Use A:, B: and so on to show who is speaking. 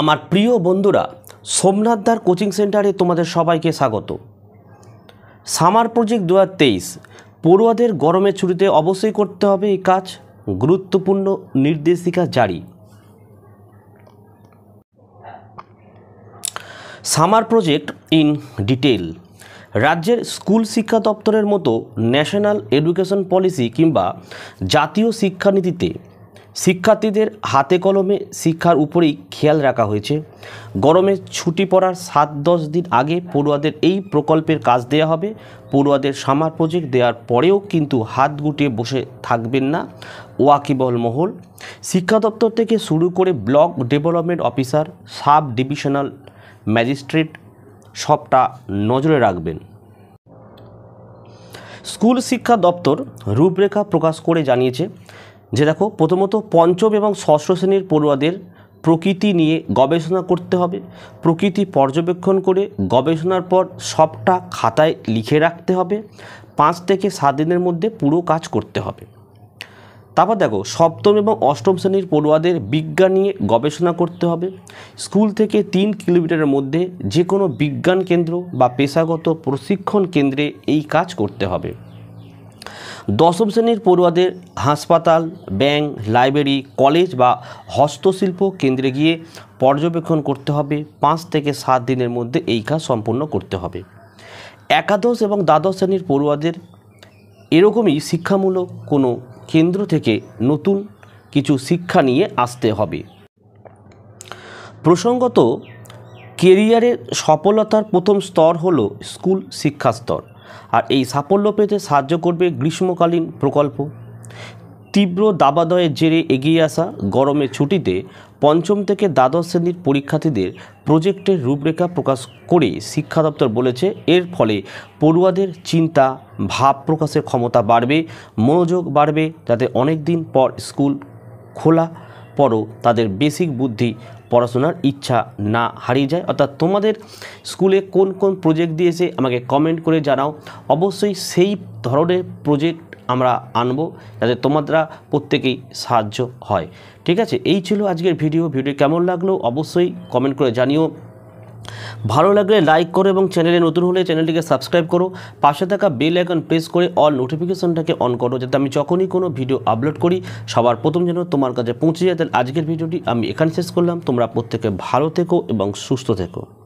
A: আমার প্রিয় বন্ধুরা সোমনাথদার কোচিং সেন্টারে তোমাদের সবাইকে স্বাগত সামার প্রজেক্ট দু তেইশ পড়ুয়াদের গরমের ছুটিতে অবশ্যই করতে হবে এই কাজ গুরুত্বপূর্ণ নির্দেশিকা জারি সামার প্রজেক্ট ইন ডিটেল রাজ্যের স্কুল শিক্ষা দপ্তরের মতো ন্যাশনাল এডুকেশন পলিসি কিংবা জাতীয় শিক্ষানীতিতে শিক্ষার্থীদের হাতে কলমে শিক্ষার উপরেই খেয়াল রাখা হয়েছে গরমে ছুটি পড়ার সাত দশ দিন আগে পড়ুয়াদের এই প্রকল্পের কাজ দেয়া হবে পড়ুয়াদের সামার প্রজেক্ট দেওয়ার পরেও কিন্তু হাত গুটিয়ে বসে থাকবেন না ওয়াকিবল মহল শিক্ষা দপ্তর থেকে শুরু করে block development officer sub divisional magistrate সবটা নজরে রাখবেন স্কুল শিক্ষা দপ্তর রূপরেখা প্রকাশ করে জানিয়েছে যে দেখো প্রথমত পঞ্চম এবং ষষ্ঠ শ্রেণীর পড়ুয়াদের প্রকৃতি নিয়ে গবেষণা করতে হবে প্রকৃতি পর্যবেক্ষণ করে গবেষণার পর সবটা খাতায় লিখে রাখতে হবে পাঁচ থেকে সাত দিনের মধ্যে পুরো কাজ করতে হবে তারপর দেখো সপ্তম এবং অষ্টম শ্রেণীর পড়ুয়াদের বিজ্ঞান নিয়ে গবেষণা করতে হবে স্কুল থেকে তিন কিলোমিটারের মধ্যে যে কোনো বিজ্ঞান কেন্দ্র বা পেশাগত প্রশিক্ষণ কেন্দ্রে এই কাজ করতে হবে দশম শ্রেণীর পড়ুয়াদের হাসপাতাল ব্যাংক লাইব্রেরি কলেজ বা হস্তশিল্প কেন্দ্রে গিয়ে পর্যবেক্ষণ করতে হবে পাঁচ থেকে সাত দিনের মধ্যে এই কাজ সম্পূর্ণ করতে হবে একাদশ এবং দ্বাদশ শ্রেণীর পড়ুয়াদের এরকমই শিক্ষামূলক কোনো কেন্দ্র থেকে নতুন কিছু শিক্ষা নিয়ে আসতে হবে প্রসঙ্গত কেরিয়ারের সফলতার প্রথম স্তর হলো স্কুল শিক্ষা স্তর আর এই সাফল্য পেতে সাহায্য করবে গ্রীষ্মকালীন প্রকল্প তীব্র দাবাদয়ের জেরে এগিয়ে আসা গরমের ছুটিতে পঞ্চম থেকে দ্বাদশ শ্রেণীর পরীক্ষার্থীদের প্রজেক্টের রূপরেখা প্রকাশ করে শিক্ষা দপ্তর বলেছে এর ফলে পড়ুয়াদের চিন্তা ভাব প্রকাশের ক্ষমতা বাড়বে মনোযোগ বাড়বে যাতে অনেক দিন পর স্কুল খোলা পরও তাদের বেসিক বুদ্ধি পড়াশোনার ইচ্ছা না হারিয়ে যায় অর্থাৎ তোমাদের স্কুলে কোন কোন প্রজেক্ট দিয়েছে আমাকে কমেন্ট করে জানাও অবশ্যই সেই ধরনের প্রজেক্ট আমরা আনবো যাতে তোমাদেরা প্রত্যেকেই সাহায্য হয় ঠিক আছে এই ছিল আজকের ভিডিও ভিডিও কেমন লাগলো অবশ্যই কমেন্ট করে জানিও ভালো লাগলে লাইক করো এবং চ্যানেলে নতুন হলে চ্যানেলটিকে সাবস্ক্রাইব করো পাশে থাকা বেল আইকন প্রেস করে অল নোটিফিকেশনটাকে অন করো যাতে আমি যখনই কোনো ভিডিও আপলোড করি সবার প্রথম যেন তোমার কাছে পৌঁছে যায় তাহলে আজকের ভিডিওটি আমি এখানে শেষ করলাম তোমরা প্রত্যেকে ভালো থেকো এবং সুস্থ থেকো